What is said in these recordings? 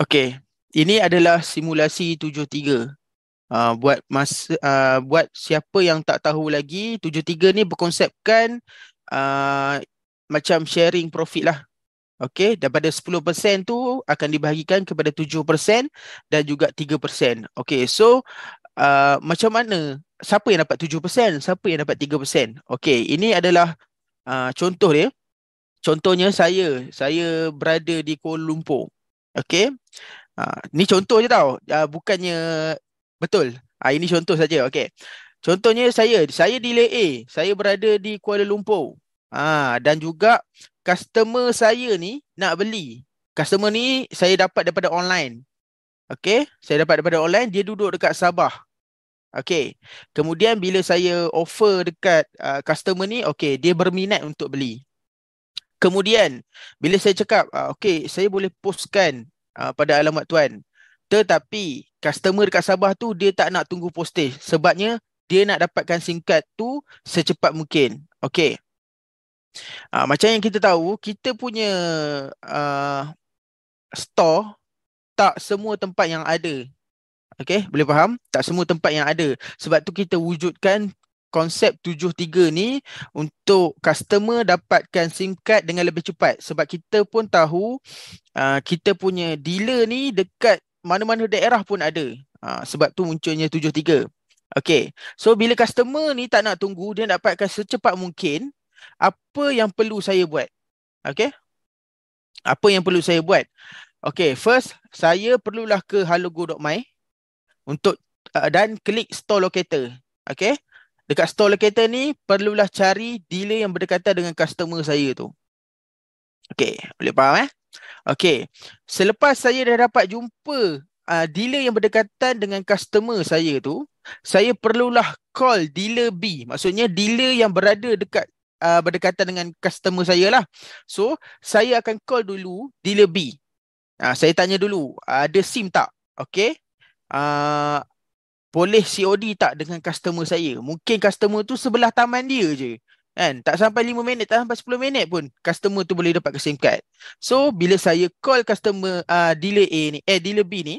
Okay, ini adalah simulasi 73. Uh, ah, buat masa uh, buat siapa yang tak tahu lagi tujuh tiga ni berkonsepkan uh, macam sharing profit lah. Okey, daripada sepuluh 10% tu akan dibahagikan kepada tujuh 7% dan juga tiga 3%. Okey, so uh, macam mana? Siapa yang dapat tujuh 7%? Siapa yang dapat tiga 3%? Okey, ini adalah uh, contoh dia. Contohnya saya, saya berada di Kuala Lumpur. Okay. Ha, ni contoh je tau. Ha, bukannya betul. Ha, ini contoh saja. Okay. Contohnya saya. Saya di A. Saya berada di Kuala Lumpur. Ha, dan juga customer saya ni nak beli. Customer ni saya dapat daripada online. Okay. Saya dapat daripada online. Dia duduk dekat Sabah. Okay. Kemudian bila saya offer dekat uh, customer ni, okay, dia berminat untuk beli. Kemudian bila saya cakap uh, okey saya boleh postkan uh, pada alamat tuan tetapi customer dekat Sabah tu dia tak nak tunggu postage sebabnya dia nak dapatkan SIM card tu secepat mungkin. Okey. Uh, macam yang kita tahu kita punya uh, store tak semua tempat yang ada. Okey, boleh faham? Tak semua tempat yang ada. Sebab tu kita wujudkan konsep 7.3 ni untuk customer dapatkan SIM card dengan lebih cepat sebab kita pun tahu uh, kita punya dealer ni dekat mana-mana daerah pun ada uh, sebab tu munculnya 7.3 Okay, so bila customer ni tak nak tunggu, dia dapatkan secepat mungkin apa yang perlu saya buat. Okay, apa yang perlu saya buat. Okay, first saya perlulah ke halogo.my untuk uh, dan klik store locator. Okay, dekat stall kereta ni perlulah cari dealer yang berdekatan dengan customer saya tu. Okey, boleh faham eh? Okey. Selepas saya dah dapat jumpa uh, dealer yang berdekatan dengan customer saya tu, saya perlulah call dealer B. Maksudnya dealer yang berada dekat uh, berdekatan dengan customer saya lah. So, saya akan call dulu dealer B. Uh, saya tanya dulu, uh, ada SIM tak? Okey. Uh, boleh COD tak dengan customer saya? Mungkin customer tu sebelah taman dia je. Kan? Tak sampai 5 minit, tak sampai 10 minit pun customer tu boleh dapat SIM card. So, bila saya call customer uh, dealer A ni, eh dealer B ni,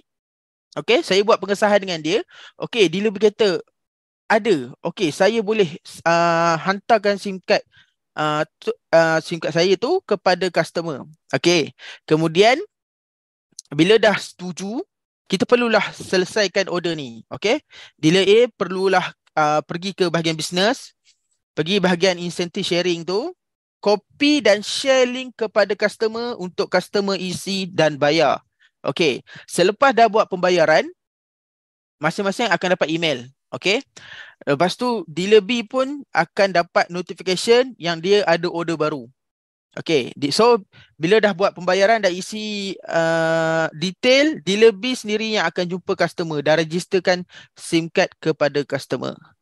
okay, saya buat pengesahan dengan dia. Okay, dealer B kata, ada. Okay, saya boleh uh, hantarkan SIM card Uh, uh, SIM card saya tu kepada customer. Okay. Kemudian, bila dah setuju, kita perlulah selesaikan order ni. Okay. Dealer A perlulah uh, pergi ke bahagian bisnes. Pergi bahagian incentive sharing tu. Copy dan share link kepada customer untuk customer isi dan bayar. Okay. Selepas dah buat pembayaran, masing-masing akan dapat email. Okay. Lepas tu, dealer B pun akan dapat notification yang dia ada order baru. Okay, so bila dah buat pembayaran dah isi uh, detail, dealer B sendiri yang akan jumpa customer dan registerkan SIM card kepada customer.